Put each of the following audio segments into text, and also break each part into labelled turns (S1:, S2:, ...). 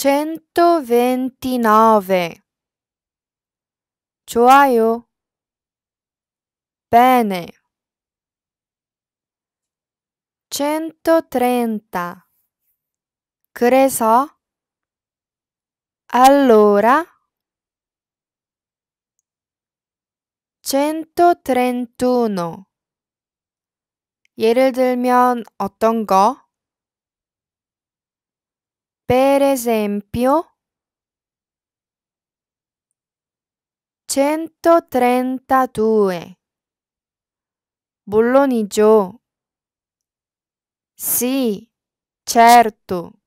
S1: centoventinove 좋아요 bene centotrenta 그래서 allora centotrentuno 예를 들면 어떤 거 Per esempio, 132. Bolonigio. Sì, certo.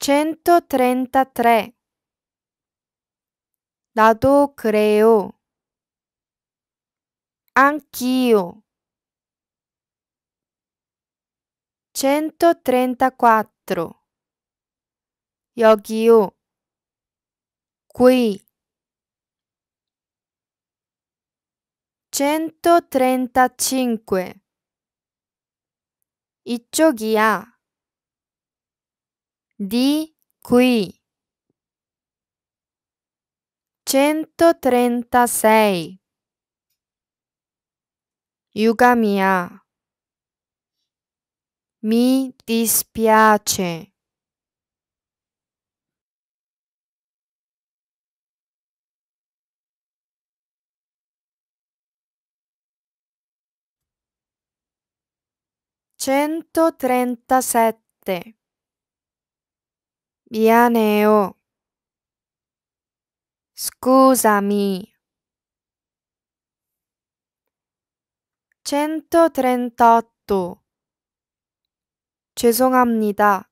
S1: 133. 나도 그래요. Anch'io. 134 여기요 qui 135 이쪽이야 di qui 136 유감이야 mi dispiace. Centotrentasette. Bianeo. Scusami. Centotrentotto. 죄송합니다.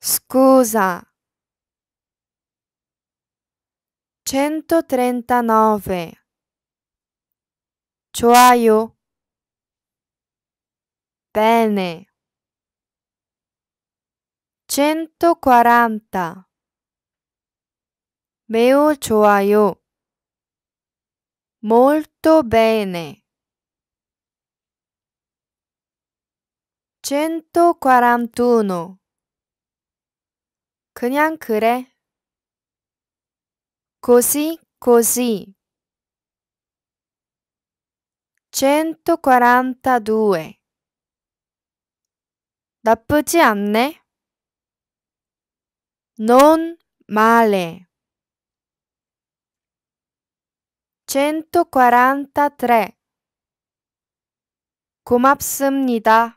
S1: scusa 139 좋아요 bene 140 매우 좋아요 molto bene 141 그냥 그래 così così 142 나쁘지 않네 non male 143 고맙습니다.